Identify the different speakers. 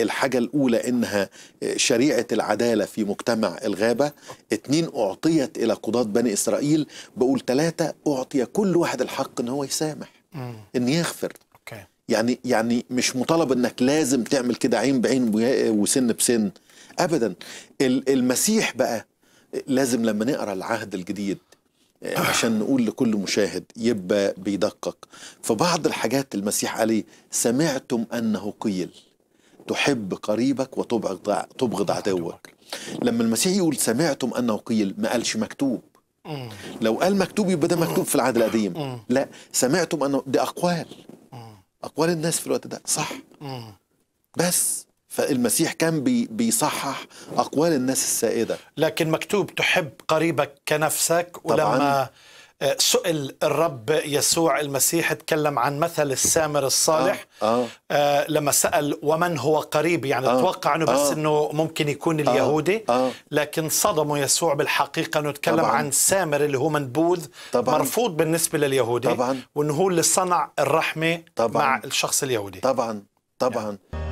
Speaker 1: الحاجة الأولى إنها شريعة العدالة في مجتمع الغابة اتنين أعطيت إلى قضاة بني إسرائيل بقول ثلاثة أعطي كل واحد الحق إن هو يسامح إن يغفر يعني يعني مش مطالب انك لازم تعمل كده عين بعين وسن بسن ابدا المسيح بقى لازم لما نقرا العهد الجديد آه، عشان نقول لكل مشاهد يبقى بيدقق فبعض الحاجات المسيح عليه سمعتم انه قيل تحب قريبك وتبغض تبغض عدوك لما المسيح يقول سمعتم انه قيل ما قالش مكتوب لو قال مكتوب يبقى ده مكتوب في العهد القديم لا سمعتم انه دي اقوال اقوال الناس في الوقت ده صح بس فالمسيح كان بي بيصحح اقوال الناس السائده لكن مكتوب تحب
Speaker 2: قريبك كنفسك ولما طبعاً آه، سئل الرب يسوع المسيح تكلم عن مثل السامر الصالح آه،, آه. آه. لما سأل ومن هو قريب يعني آه. توقع أنه بس آه. أنه ممكن يكون آه، اليهودي آه. آه. لكن صدم يسوع بالحقيقة أنه تكلم طبعاً. عن سامر اللي هو منبوذ طبعاً. مرفوض بالنسبة لليهودي طبعاً. وأنه هو اللي صنع الرحمة طبعاً. مع الشخص اليهودي طبعا طبعا يعني.